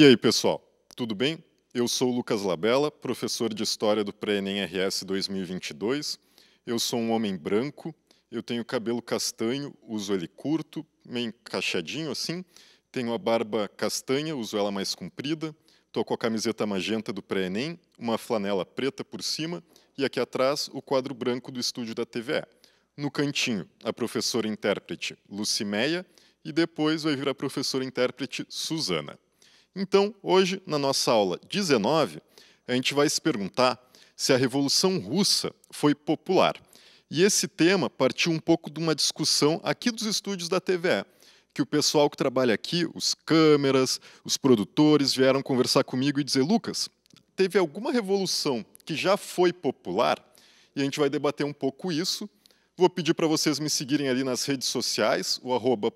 E aí, pessoal, tudo bem? Eu sou Lucas Labella, professor de História do Pré-ENEM RS 2022. Eu sou um homem branco, eu tenho cabelo castanho, uso ele curto, meio encaixadinho assim, tenho a barba castanha, uso ela mais comprida, estou com a camiseta magenta do Pré-ENEM, uma flanela preta por cima e aqui atrás o quadro branco do estúdio da TVE. No cantinho, a professora intérprete Lucimeia e depois vai vir a professora intérprete Suzana. Então, hoje, na nossa aula 19, a gente vai se perguntar se a Revolução Russa foi popular. E esse tema partiu um pouco de uma discussão aqui dos estúdios da TVE, que o pessoal que trabalha aqui, os câmeras, os produtores, vieram conversar comigo e dizer: Lucas, teve alguma revolução que já foi popular? E a gente vai debater um pouco isso. Vou pedir para vocês me seguirem ali nas redes sociais, o arroba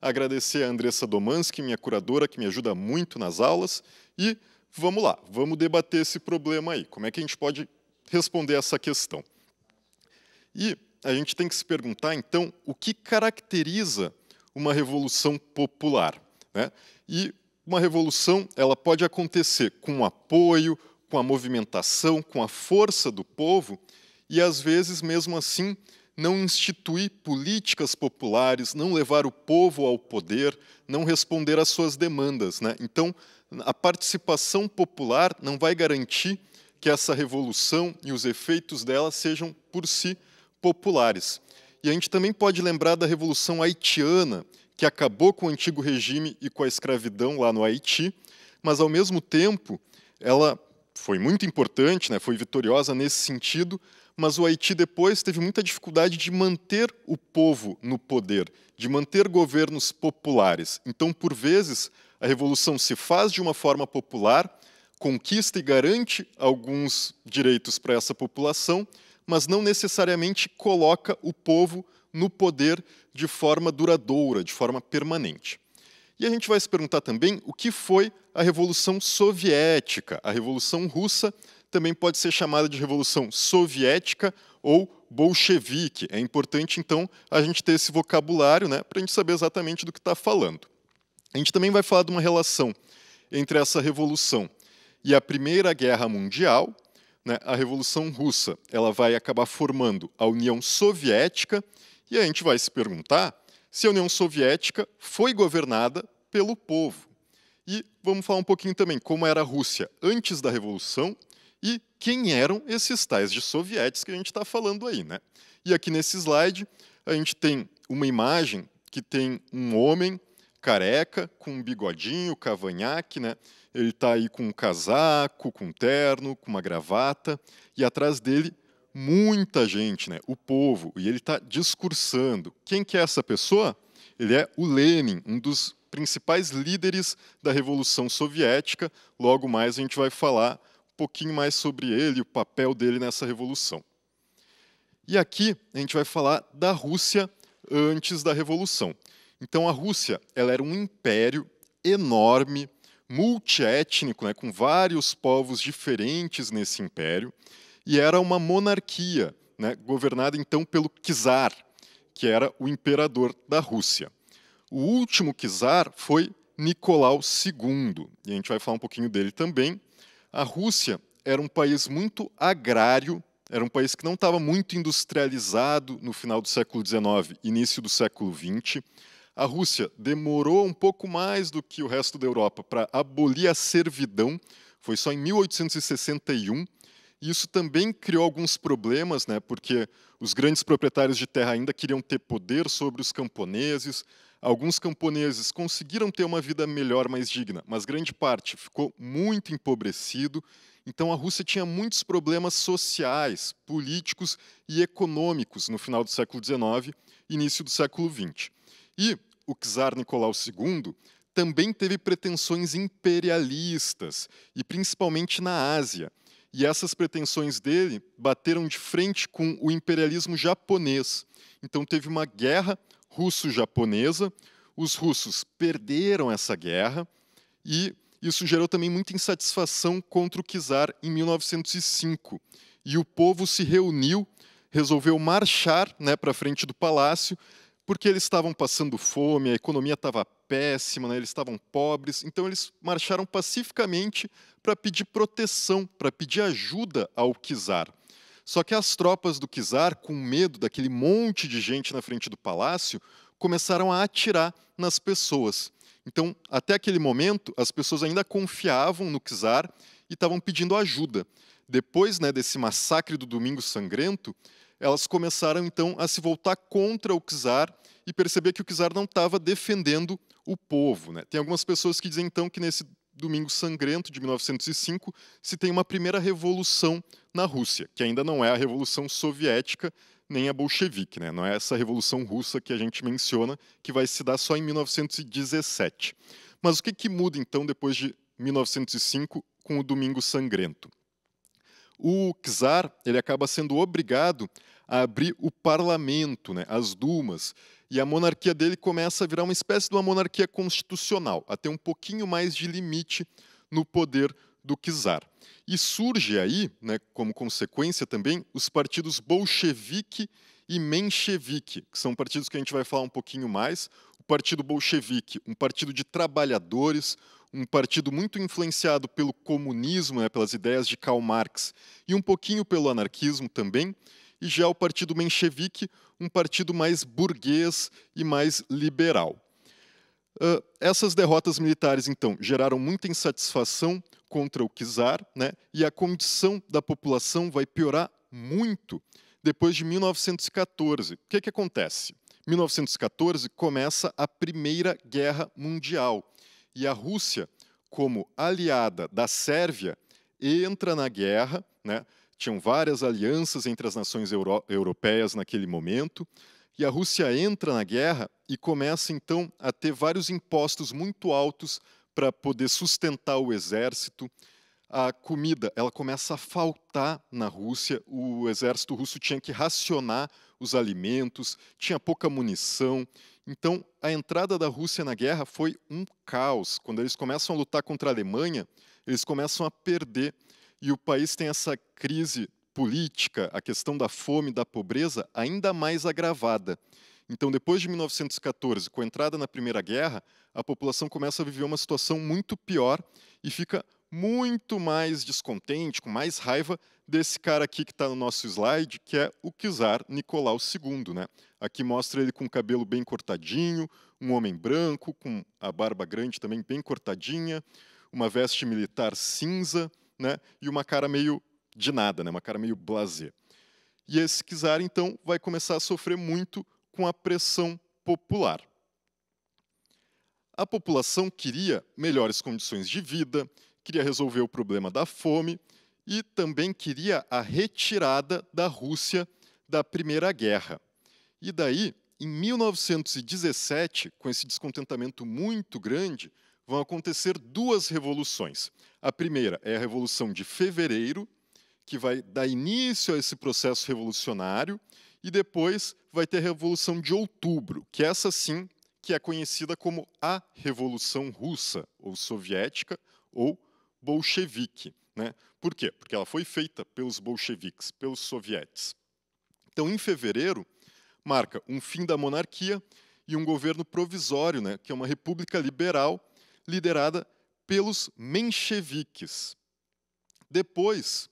agradecer a Andressa Domanski, minha curadora, que me ajuda muito nas aulas, e vamos lá, vamos debater esse problema aí. Como é que a gente pode responder essa questão? E a gente tem que se perguntar, então, o que caracteriza uma revolução popular? Né? E uma revolução ela pode acontecer com o apoio, com a movimentação, com a força do povo, e às vezes, mesmo assim, não instituir políticas populares, não levar o povo ao poder, não responder às suas demandas. Né? Então, a participação popular não vai garantir que essa revolução e os efeitos dela sejam, por si, populares. E a gente também pode lembrar da Revolução Haitiana, que acabou com o antigo regime e com a escravidão lá no Haiti, mas, ao mesmo tempo, ela foi muito importante, né, foi vitoriosa nesse sentido, mas o Haiti depois teve muita dificuldade de manter o povo no poder, de manter governos populares. Então, por vezes, a revolução se faz de uma forma popular, conquista e garante alguns direitos para essa população, mas não necessariamente coloca o povo no poder de forma duradoura, de forma permanente. E a gente vai se perguntar também o que foi a Revolução Soviética, a Revolução Russa, também pode ser chamada de Revolução Soviética ou bolchevique. É importante, então, a gente ter esse vocabulário né, para a gente saber exatamente do que está falando. A gente também vai falar de uma relação entre essa revolução e a Primeira Guerra Mundial. Né, a Revolução Russa ela vai acabar formando a União Soviética, e a gente vai se perguntar se a União Soviética foi governada pelo povo. E vamos falar um pouquinho também como era a Rússia antes da Revolução e quem eram esses tais de sovietes que a gente está falando aí, né? E aqui nesse slide a gente tem uma imagem que tem um homem careca com um bigodinho, cavanhaque, né? Ele está aí com um casaco, com um terno, com uma gravata e atrás dele muita gente, né? O povo e ele está discursando. Quem que é essa pessoa? Ele é o Lenin, um dos principais líderes da Revolução Soviética. Logo mais a gente vai falar pouquinho mais sobre ele, o papel dele nessa revolução. E aqui a gente vai falar da Rússia antes da revolução. Então a Rússia, ela era um império enorme, multiétnico, né, com vários povos diferentes nesse império, e era uma monarquia, né, governada então pelo czar, que era o imperador da Rússia. O último czar foi Nicolau II, e a gente vai falar um pouquinho dele também. A Rússia era um país muito agrário, era um país que não estava muito industrializado no final do século XIX, início do século XX. A Rússia demorou um pouco mais do que o resto da Europa para abolir a servidão, foi só em 1861 isso também criou alguns problemas, né, porque os grandes proprietários de terra ainda queriam ter poder sobre os camponeses. Alguns camponeses conseguiram ter uma vida melhor, mais digna, mas grande parte ficou muito empobrecido. Então a Rússia tinha muitos problemas sociais, políticos e econômicos no final do século XIX, início do século XX. E o czar Nicolau II também teve pretensões imperialistas, e principalmente na Ásia. E essas pretensões dele bateram de frente com o imperialismo japonês. Então teve uma guerra russo-japonesa, os russos perderam essa guerra e isso gerou também muita insatisfação contra o czar em 1905. E o povo se reuniu, resolveu marchar né, para frente do palácio porque eles estavam passando fome, a economia estava péssima, né? eles estavam pobres, então eles marcharam pacificamente para pedir proteção, para pedir ajuda ao Kizar. Só que as tropas do Kizar, com medo daquele monte de gente na frente do palácio, começaram a atirar nas pessoas. Então, até aquele momento, as pessoas ainda confiavam no Kizar e estavam pedindo ajuda. Depois né, desse massacre do Domingo Sangrento, elas começaram então a se voltar contra o czar e perceber que o czar não estava defendendo o povo. Né? Tem algumas pessoas que dizem então que nesse Domingo Sangrento de 1905 se tem uma primeira revolução na Rússia, que ainda não é a revolução soviética nem a bolchevique, né? não é essa revolução russa que a gente menciona que vai se dar só em 1917. Mas o que, que muda então depois de 1905 com o Domingo Sangrento? o czar ele acaba sendo obrigado a abrir o parlamento, né, as dumas, e a monarquia dele começa a virar uma espécie de uma monarquia constitucional, a ter um pouquinho mais de limite no poder do czar. E surge aí, né, como consequência também, os partidos bolchevique e menchevique, que são partidos que a gente vai falar um pouquinho mais partido bolchevique, um partido de trabalhadores, um partido muito influenciado pelo comunismo, né, pelas ideias de Karl Marx e um pouquinho pelo anarquismo também, e já o partido menchevique, um partido mais burguês e mais liberal. Uh, essas derrotas militares, então, geraram muita insatisfação contra o czar, né, e a condição da população vai piorar muito depois de 1914. O que, é que acontece? 1914 começa a Primeira Guerra Mundial e a Rússia, como aliada da Sérvia, entra na guerra. Né? Tinham várias alianças entre as nações euro europeias naquele momento. E a Rússia entra na guerra e começa então a ter vários impostos muito altos para poder sustentar o exército a comida ela começa a faltar na Rússia. O exército russo tinha que racionar os alimentos, tinha pouca munição. Então, a entrada da Rússia na guerra foi um caos. Quando eles começam a lutar contra a Alemanha, eles começam a perder. E o país tem essa crise política, a questão da fome, da pobreza, ainda mais agravada. Então, depois de 1914, com a entrada na Primeira Guerra, a população começa a viver uma situação muito pior e fica muito mais descontente, com mais raiva desse cara aqui que está no nosso slide, que é o Kizar Nicolau II. Né? Aqui mostra ele com o cabelo bem cortadinho, um homem branco, com a barba grande também bem cortadinha, uma veste militar cinza né? e uma cara meio de nada, né? uma cara meio blazer. E esse Kizar, então, vai começar a sofrer muito com a pressão popular. A população queria melhores condições de vida, queria resolver o problema da fome e também queria a retirada da Rússia da Primeira Guerra. E daí, em 1917, com esse descontentamento muito grande, vão acontecer duas revoluções. A primeira é a Revolução de Fevereiro, que vai dar início a esse processo revolucionário, e depois vai ter a Revolução de Outubro, que é essa sim que é conhecida como a Revolução Russa, ou Soviética, ou bolchevique. Né? Por quê? Porque ela foi feita pelos bolcheviques, pelos sovietes. Então, em fevereiro, marca um fim da monarquia e um governo provisório, né, que é uma república liberal liderada pelos mencheviques. Depois,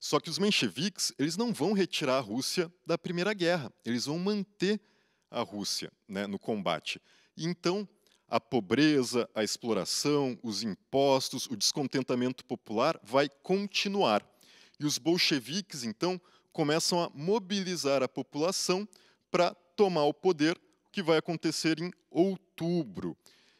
só que os mencheviques, eles não vão retirar a Rússia da Primeira Guerra, eles vão manter a Rússia né, no combate. então, a pobreza, a exploração, os impostos, o descontentamento popular vai continuar. E os bolcheviques, então, começam a mobilizar a população para tomar o poder, o que vai acontecer em outubro.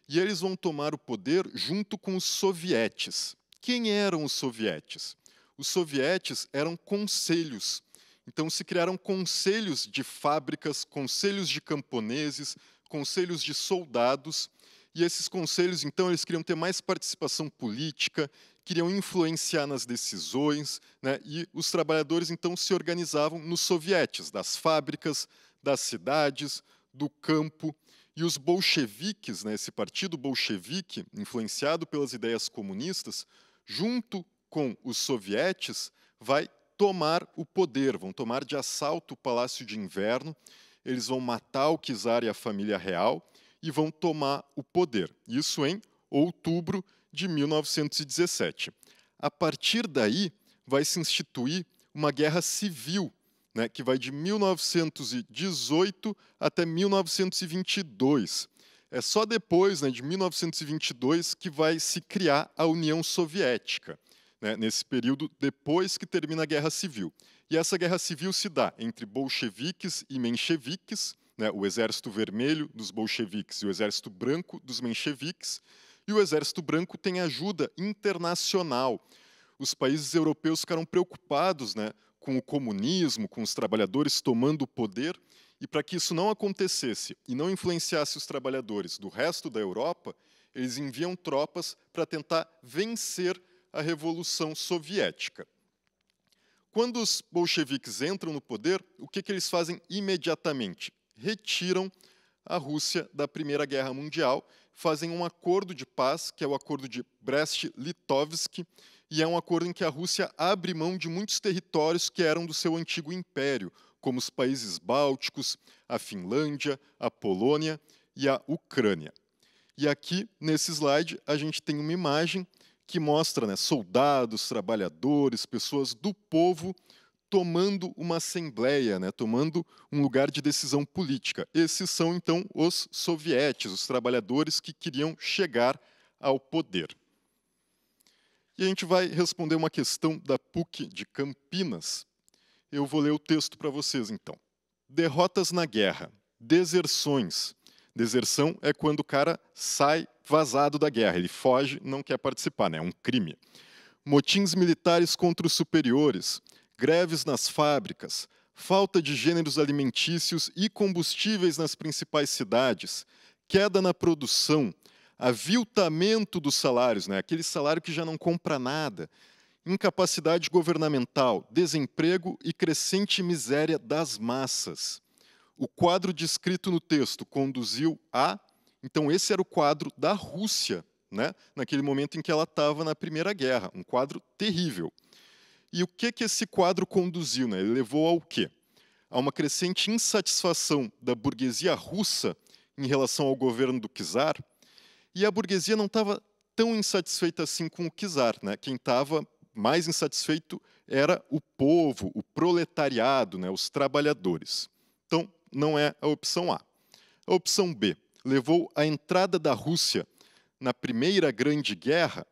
E eles vão tomar o poder junto com os sovietes. Quem eram os sovietes? Os sovietes eram conselhos. Então se criaram conselhos de fábricas, conselhos de camponeses, conselhos de soldados, e esses conselhos, então, eles queriam ter mais participação política, queriam influenciar nas decisões, né? e os trabalhadores, então, se organizavam nos sovietes, das fábricas, das cidades, do campo, e os bolcheviques, né, esse partido bolchevique, influenciado pelas ideias comunistas, junto com os sovietes, vai tomar o poder, vão tomar de assalto o Palácio de Inverno eles vão matar o czar e a família real e vão tomar o poder. Isso em outubro de 1917. A partir daí, vai se instituir uma guerra civil, né, que vai de 1918 até 1922. É só depois, né, de 1922, que vai se criar a União Soviética, né, nesse período depois que termina a Guerra Civil. E essa guerra civil se dá entre bolcheviques e mencheviques, né, o exército vermelho dos bolcheviques e o exército branco dos mencheviques. E o exército branco tem ajuda internacional. Os países europeus ficaram preocupados né, com o comunismo, com os trabalhadores tomando o poder. E para que isso não acontecesse e não influenciasse os trabalhadores do resto da Europa, eles enviam tropas para tentar vencer a Revolução Soviética. Quando os bolcheviques entram no poder, o que, que eles fazem imediatamente? Retiram a Rússia da Primeira Guerra Mundial, fazem um acordo de paz, que é o acordo de Brest-Litovsk, e é um acordo em que a Rússia abre mão de muitos territórios que eram do seu antigo império, como os países bálticos, a Finlândia, a Polônia e a Ucrânia. E aqui, nesse slide, a gente tem uma imagem que mostra né, soldados, trabalhadores, pessoas do povo tomando uma assembleia, né, tomando um lugar de decisão política. Esses são então os sovietes, os trabalhadores que queriam chegar ao poder. E a gente vai responder uma questão da PUC de Campinas. Eu vou ler o texto para vocês então. Derrotas na guerra, deserções. Deserção é quando o cara sai vazado da guerra, ele foge, não quer participar, né? é um crime. Motins militares contra os superiores, greves nas fábricas, falta de gêneros alimentícios e combustíveis nas principais cidades, queda na produção, aviltamento dos salários, né? aquele salário que já não compra nada, incapacidade governamental, desemprego e crescente miséria das massas. O quadro descrito no texto conduziu a então, esse era o quadro da Rússia, né, naquele momento em que ela estava na Primeira Guerra, um quadro terrível. E o que, que esse quadro conduziu? Né? Ele levou ao quê? A uma crescente insatisfação da burguesia russa em relação ao governo do czar, e a burguesia não estava tão insatisfeita assim com o czar. Né? Quem estava mais insatisfeito era o povo, o proletariado, né? os trabalhadores. Então, não é a opção A. A opção B levou à entrada da Rússia na Primeira Grande Guerra.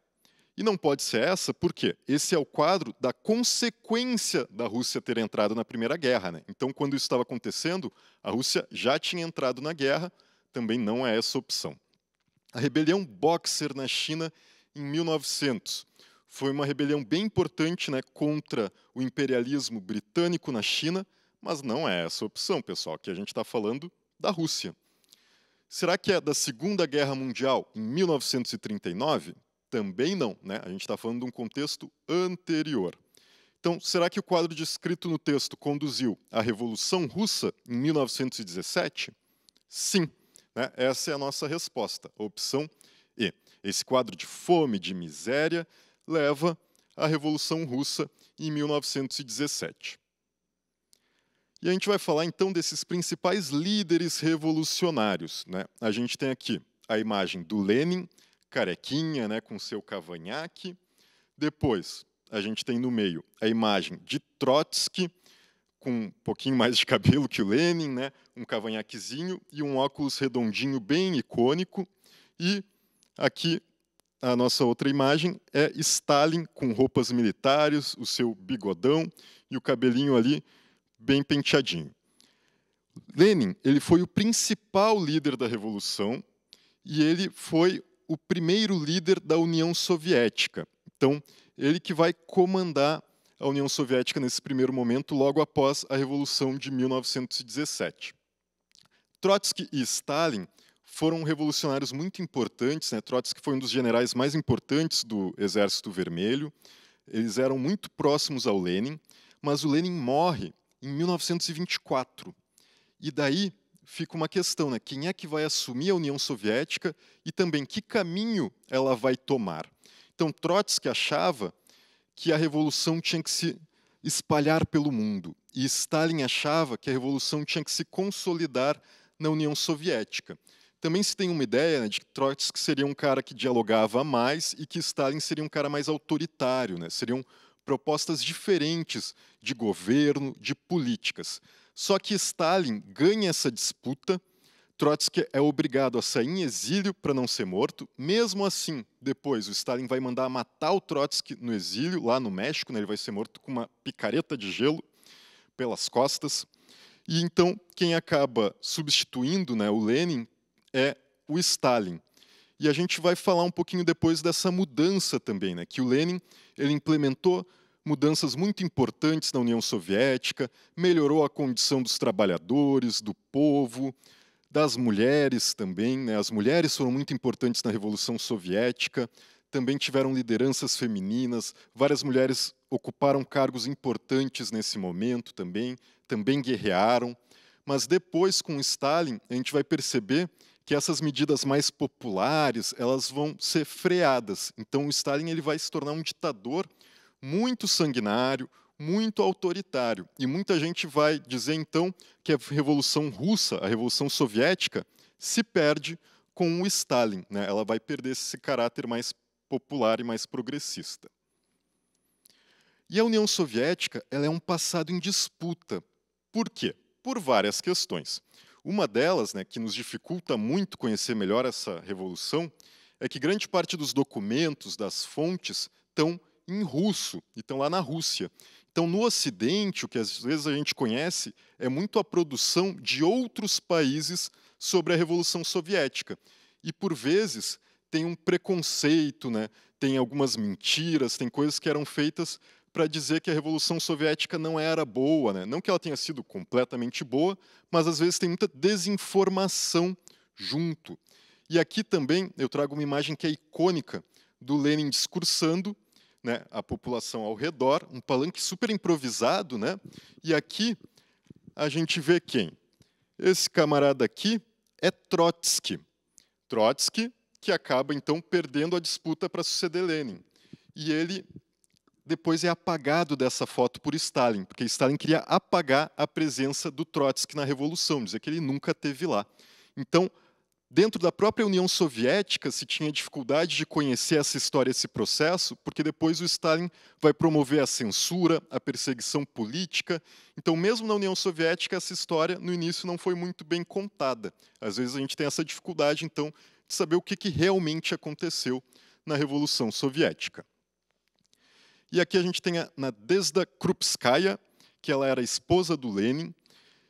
E não pode ser essa, porque esse é o quadro da consequência da Rússia ter entrado na Primeira Guerra. Né? Então, quando isso estava acontecendo, a Rússia já tinha entrado na guerra, também não é essa opção. A rebelião Boxer na China, em 1900, foi uma rebelião bem importante né, contra o imperialismo britânico na China, mas não é essa opção, pessoal, que a gente está falando da Rússia. Será que é da Segunda Guerra Mundial, em 1939? Também não, né? A gente está falando de um contexto anterior. Então, será que o quadro descrito no texto conduziu à Revolução Russa em 1917? Sim, né? essa é a nossa resposta, opção E. Esse quadro de fome, de miséria, leva à Revolução Russa em 1917. E a gente vai falar então desses principais líderes revolucionários. Né? A gente tem aqui a imagem do Lenin, carequinha, né, com seu cavanhaque. Depois, a gente tem no meio a imagem de Trotsky, com um pouquinho mais de cabelo que o Lenin, né, um cavanhaquezinho e um óculos redondinho bem icônico. E aqui a nossa outra imagem é Stalin com roupas militares, o seu bigodão e o cabelinho ali bem penteadinho. Lenin, ele foi o principal líder da revolução e ele foi o primeiro líder da União Soviética. Então, ele que vai comandar a União Soviética nesse primeiro momento, logo após a Revolução de 1917. Trotsky e Stalin foram revolucionários muito importantes. Né? Trotsky foi um dos generais mais importantes do Exército Vermelho. Eles eram muito próximos ao Lenin, mas o Lenin morre em 1924. E daí fica uma questão, né? Quem é que vai assumir a União Soviética e também que caminho ela vai tomar? Então Trotsky achava que a revolução tinha que se espalhar pelo mundo e Stalin achava que a revolução tinha que se consolidar na União Soviética. Também se tem uma ideia né, de que Trotsky seria um cara que dialogava mais e que Stalin seria um cara mais autoritário, né? Seriam propostas diferentes de governo, de políticas. Só que Stalin ganha essa disputa. Trotsky é obrigado a sair em exílio para não ser morto. Mesmo assim, depois o Stalin vai mandar matar o Trotsky no exílio, lá no México. Né? Ele vai ser morto com uma picareta de gelo pelas costas. E então quem acaba substituindo né, o Lenin é o Stalin. E a gente vai falar um pouquinho depois dessa mudança também, né? que o Lenin ele implementou mudanças muito importantes na União Soviética, melhorou a condição dos trabalhadores, do povo, das mulheres também. Né? As mulheres foram muito importantes na Revolução Soviética, também tiveram lideranças femininas, várias mulheres ocuparam cargos importantes nesse momento também, também guerrearam. Mas depois, com Stalin, a gente vai perceber que essas medidas mais populares elas vão ser freadas. Então, o Stalin ele vai se tornar um ditador muito sanguinário, muito autoritário. E muita gente vai dizer, então, que a Revolução Russa, a Revolução Soviética, se perde com o Stalin. Né? Ela vai perder esse caráter mais popular e mais progressista. E a União Soviética ela é um passado em disputa. Por quê? Por várias questões. Uma delas, né, que nos dificulta muito conhecer melhor essa revolução, é que grande parte dos documentos, das fontes, estão em russo, e estão lá na Rússia. Então, no Ocidente, o que às vezes a gente conhece é muito a produção de outros países sobre a Revolução Soviética. E, por vezes, tem um preconceito, né? tem algumas mentiras, tem coisas que eram feitas para dizer que a Revolução Soviética não era boa. Né? Não que ela tenha sido completamente boa, mas às vezes tem muita desinformação junto. E aqui também eu trago uma imagem que é icônica do Lenin discursando, né, a população ao redor, um palanque super improvisado. Né? E aqui a gente vê quem? Esse camarada aqui é Trotsky. Trotsky, que acaba então perdendo a disputa para suceder Lenin. E ele depois é apagado dessa foto por Stalin, porque Stalin queria apagar a presença do Trotsky na Revolução, dizer que ele nunca teve lá. Então, dentro da própria União Soviética se tinha dificuldade de conhecer essa história, esse processo, porque depois o Stalin vai promover a censura, a perseguição política. Então, mesmo na União Soviética, essa história no início não foi muito bem contada. Às vezes a gente tem essa dificuldade, então, de saber o que, que realmente aconteceu na Revolução Soviética. E aqui a gente tem a Nadezhda Krupskaya, que ela era esposa do Lenin,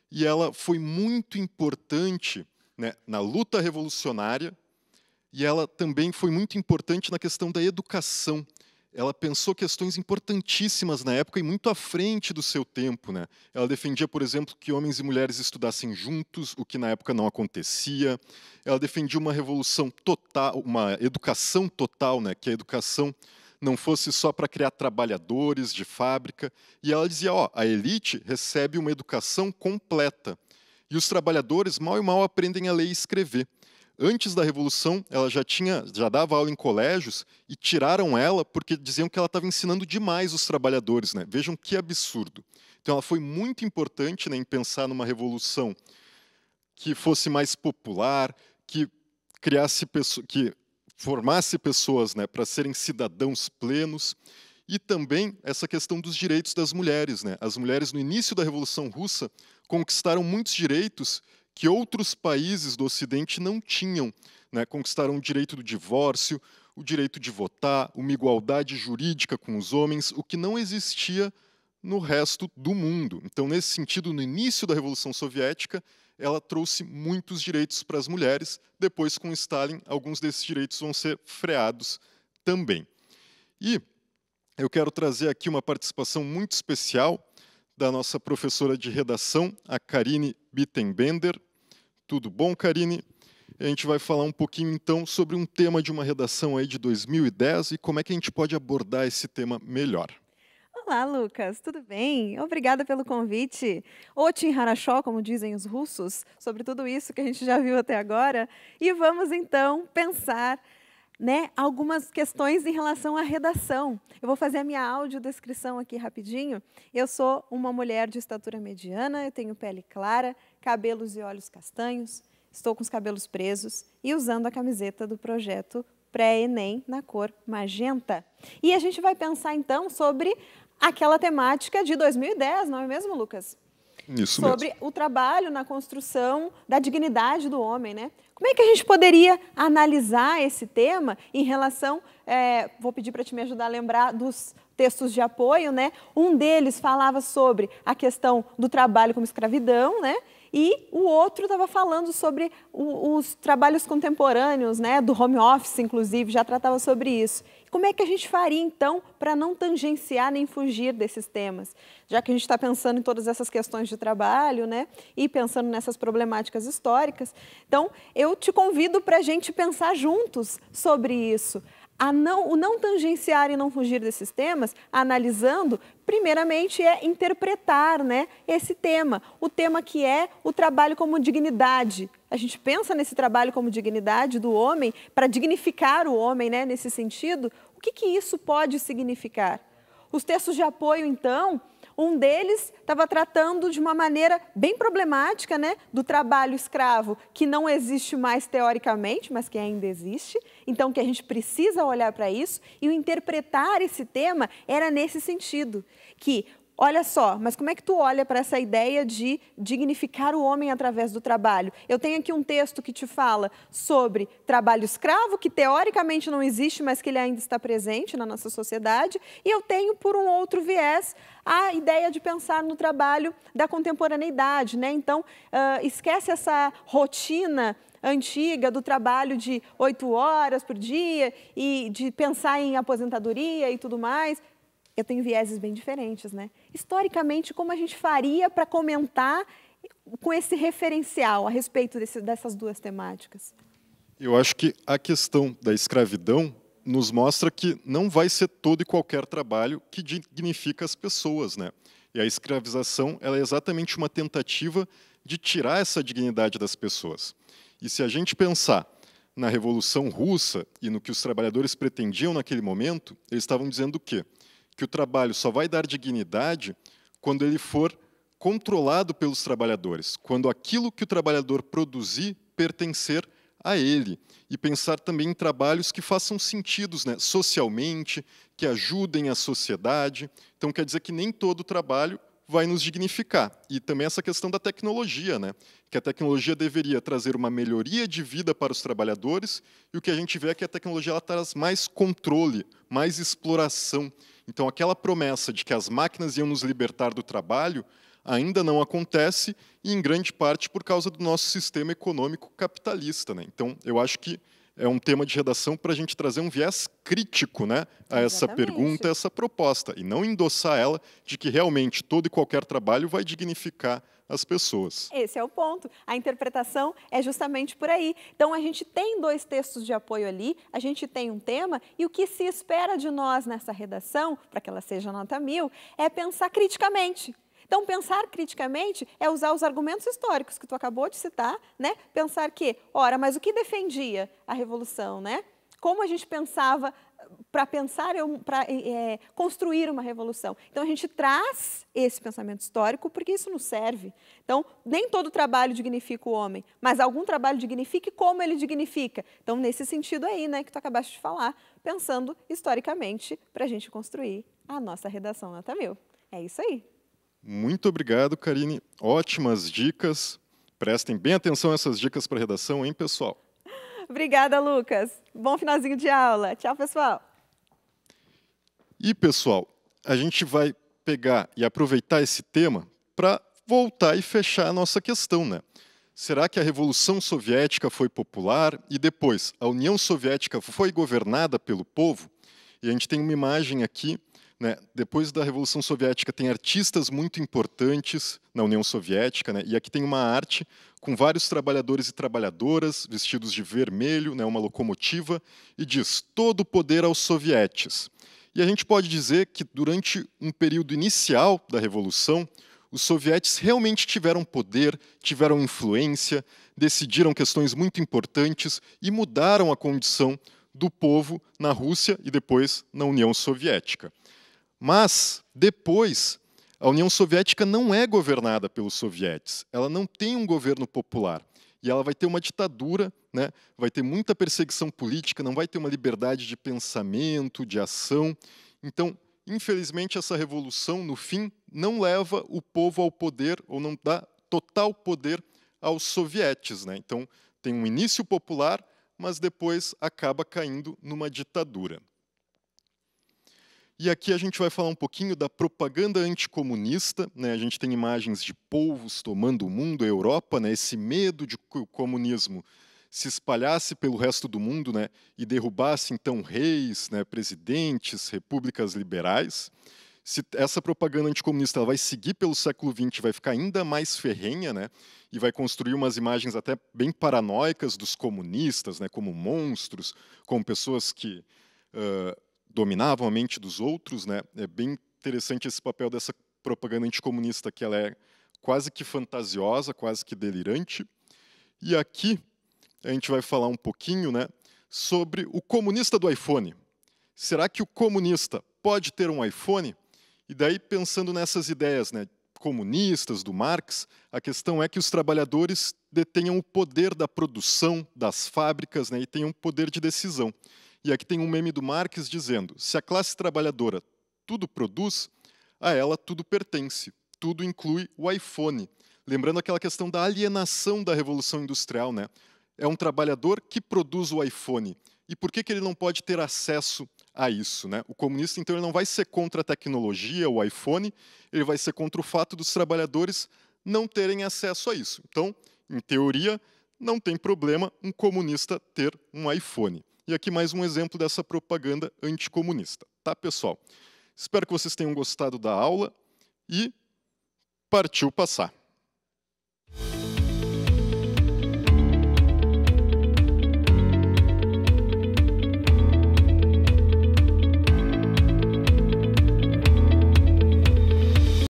e ela foi muito importante né, na luta revolucionária, e ela também foi muito importante na questão da educação. Ela pensou questões importantíssimas na época e muito à frente do seu tempo. Né? Ela defendia, por exemplo, que homens e mulheres estudassem juntos, o que na época não acontecia. Ela defendia uma revolução total, uma educação total, né? que é a educação não fosse só para criar trabalhadores de fábrica. E ela dizia: ó, a elite recebe uma educação completa. E os trabalhadores mal e mal aprendem a ler e escrever. Antes da revolução, ela já tinha, já dava aula em colégios e tiraram ela porque diziam que ela estava ensinando demais os trabalhadores, né? Vejam que absurdo. Então ela foi muito importante né, em pensar numa revolução que fosse mais popular, que criasse pessoas, que formasse pessoas né, para serem cidadãos plenos, e também essa questão dos direitos das mulheres. Né? As mulheres, no início da Revolução Russa, conquistaram muitos direitos que outros países do Ocidente não tinham. Né? Conquistaram o direito do divórcio, o direito de votar, uma igualdade jurídica com os homens, o que não existia no resto do mundo. Então, nesse sentido, no início da Revolução Soviética, ela trouxe muitos direitos para as mulheres. Depois, com Stalin, alguns desses direitos vão ser freados também. E eu quero trazer aqui uma participação muito especial da nossa professora de redação, a Karine Bittenbender. Tudo bom, Karine? A gente vai falar um pouquinho então sobre um tema de uma redação aí de 2010 e como é que a gente pode abordar esse tema melhor. Olá, Lucas, tudo bem? Obrigada pelo convite. Otim Harashó, como dizem os russos, sobre tudo isso que a gente já viu até agora. E vamos então pensar né, algumas questões em relação à redação. Eu vou fazer a minha audiodescrição aqui rapidinho. Eu sou uma mulher de estatura mediana, eu tenho pele clara, cabelos e olhos castanhos, estou com os cabelos presos e usando a camiseta do projeto pré-ENEM na cor magenta. E a gente vai pensar então sobre aquela temática de 2010, não é mesmo, Lucas? Isso Sobre mesmo. o trabalho na construção da dignidade do homem, né? Como é que a gente poderia analisar esse tema em relação, é, vou pedir para te me ajudar a lembrar dos textos de apoio, né? Um deles falava sobre a questão do trabalho como escravidão, né? e o outro estava falando sobre o, os trabalhos contemporâneos, né, do home office, inclusive, já tratava sobre isso. Como é que a gente faria, então, para não tangenciar nem fugir desses temas? Já que a gente está pensando em todas essas questões de trabalho, né, e pensando nessas problemáticas históricas. Então, eu te convido para a gente pensar juntos sobre isso a não, o não tangenciar e não fugir desses temas, analisando, primeiramente é interpretar né, esse tema, o tema que é o trabalho como dignidade. A gente pensa nesse trabalho como dignidade do homem, para dignificar o homem né, nesse sentido, o que, que isso pode significar? Os textos de apoio, então, um deles estava tratando de uma maneira bem problemática né, do trabalho escravo, que não existe mais teoricamente, mas que ainda existe. Então, que a gente precisa olhar para isso e o interpretar esse tema era nesse sentido, que Olha só, mas como é que tu olha para essa ideia de dignificar o homem através do trabalho? Eu tenho aqui um texto que te fala sobre trabalho escravo, que teoricamente não existe, mas que ele ainda está presente na nossa sociedade, e eu tenho, por um outro viés, a ideia de pensar no trabalho da contemporaneidade, né? Então, uh, esquece essa rotina antiga do trabalho de oito horas por dia e de pensar em aposentadoria e tudo mais eu tenho vieses bem diferentes, né? Historicamente, como a gente faria para comentar com esse referencial a respeito desse, dessas duas temáticas? Eu acho que a questão da escravidão nos mostra que não vai ser todo e qualquer trabalho que dignifica as pessoas, né? E a escravização ela é exatamente uma tentativa de tirar essa dignidade das pessoas. E se a gente pensar na Revolução Russa e no que os trabalhadores pretendiam naquele momento, eles estavam dizendo o quê? que o trabalho só vai dar dignidade quando ele for controlado pelos trabalhadores, quando aquilo que o trabalhador produzir pertencer a ele e pensar também em trabalhos que façam sentidos né, socialmente, que ajudem a sociedade. Então, quer dizer que nem todo trabalho vai nos dignificar. E também essa questão da tecnologia, né, que a tecnologia deveria trazer uma melhoria de vida para os trabalhadores, e o que a gente vê é que a tecnologia ela traz mais controle, mais exploração então, aquela promessa de que as máquinas iam nos libertar do trabalho ainda não acontece, e em grande parte por causa do nosso sistema econômico capitalista. Né? Então, eu acho que é um tema de redação para a gente trazer um viés crítico né, a essa Exatamente. pergunta, a essa proposta, e não endossar ela de que realmente todo e qualquer trabalho vai dignificar as pessoas. Esse é o ponto. A interpretação é justamente por aí. Então a gente tem dois textos de apoio ali, a gente tem um tema e o que se espera de nós nessa redação, para que ela seja nota mil, é pensar criticamente. Então, pensar criticamente é usar os argumentos históricos que tu acabou de citar, né? Pensar que, ora, mas o que defendia a revolução, né? Como a gente pensava para pensar, para é, construir uma revolução. Então, a gente traz esse pensamento histórico porque isso nos serve. Então, nem todo trabalho dignifica o homem, mas algum trabalho dignifica e como ele dignifica. Então, nesse sentido aí, né, que tu acabaste de falar, pensando historicamente para a gente construir a nossa redação Nota Mil. É isso aí. Muito obrigado, Karine. Ótimas dicas. Prestem bem atenção a essas dicas para redação, hein, pessoal? Obrigada, Lucas. Bom finalzinho de aula. Tchau, pessoal. E, pessoal, a gente vai pegar e aproveitar esse tema para voltar e fechar a nossa questão, né? Será que a Revolução Soviética foi popular e depois a União Soviética foi governada pelo povo? E a gente tem uma imagem aqui né? Depois da Revolução Soviética, tem artistas muito importantes na União Soviética, né? e aqui tem uma arte com vários trabalhadores e trabalhadoras vestidos de vermelho, né? uma locomotiva, e diz: todo poder aos sovietes. E a gente pode dizer que, durante um período inicial da Revolução, os sovietes realmente tiveram poder, tiveram influência, decidiram questões muito importantes e mudaram a condição do povo na Rússia e depois na União Soviética. Mas, depois, a União Soviética não é governada pelos sovietes, ela não tem um governo popular. E ela vai ter uma ditadura, né? vai ter muita perseguição política, não vai ter uma liberdade de pensamento, de ação. Então, infelizmente, essa revolução, no fim, não leva o povo ao poder, ou não dá total poder aos sovietes. Né? Então, tem um início popular, mas depois acaba caindo numa ditadura. E aqui a gente vai falar um pouquinho da propaganda anticomunista. Né? A gente tem imagens de povos tomando o mundo, a Europa, né? esse medo de que o comunismo se espalhasse pelo resto do mundo né? e derrubasse então reis, né? presidentes, repúblicas liberais. Se essa propaganda anticomunista vai seguir pelo século XX, vai ficar ainda mais ferrenha, né? E vai construir umas imagens até bem paranoicas dos comunistas, né? Como monstros, como pessoas que uh, dominavam a mente dos outros, né? É bem interessante esse papel dessa propaganda anticomunista que ela é quase que fantasiosa, quase que delirante. E aqui a gente vai falar um pouquinho, né, sobre o comunista do iPhone. Será que o comunista pode ter um iPhone? E daí pensando nessas ideias, né, comunistas do Marx, a questão é que os trabalhadores detenham o poder da produção das fábricas, né, e tenham poder de decisão. E aqui tem um meme do Marx dizendo: se a classe trabalhadora tudo produz, a ela tudo pertence, tudo inclui o iPhone. Lembrando aquela questão da alienação da Revolução Industrial, né? É um trabalhador que produz o iPhone. E por que, que ele não pode ter acesso a isso? Né? O comunista, então, ele não vai ser contra a tecnologia, o iPhone, ele vai ser contra o fato dos trabalhadores não terem acesso a isso. Então, em teoria, não tem problema um comunista ter um iPhone. E aqui mais um exemplo dessa propaganda anticomunista. Tá, pessoal? Espero que vocês tenham gostado da aula e partiu passar.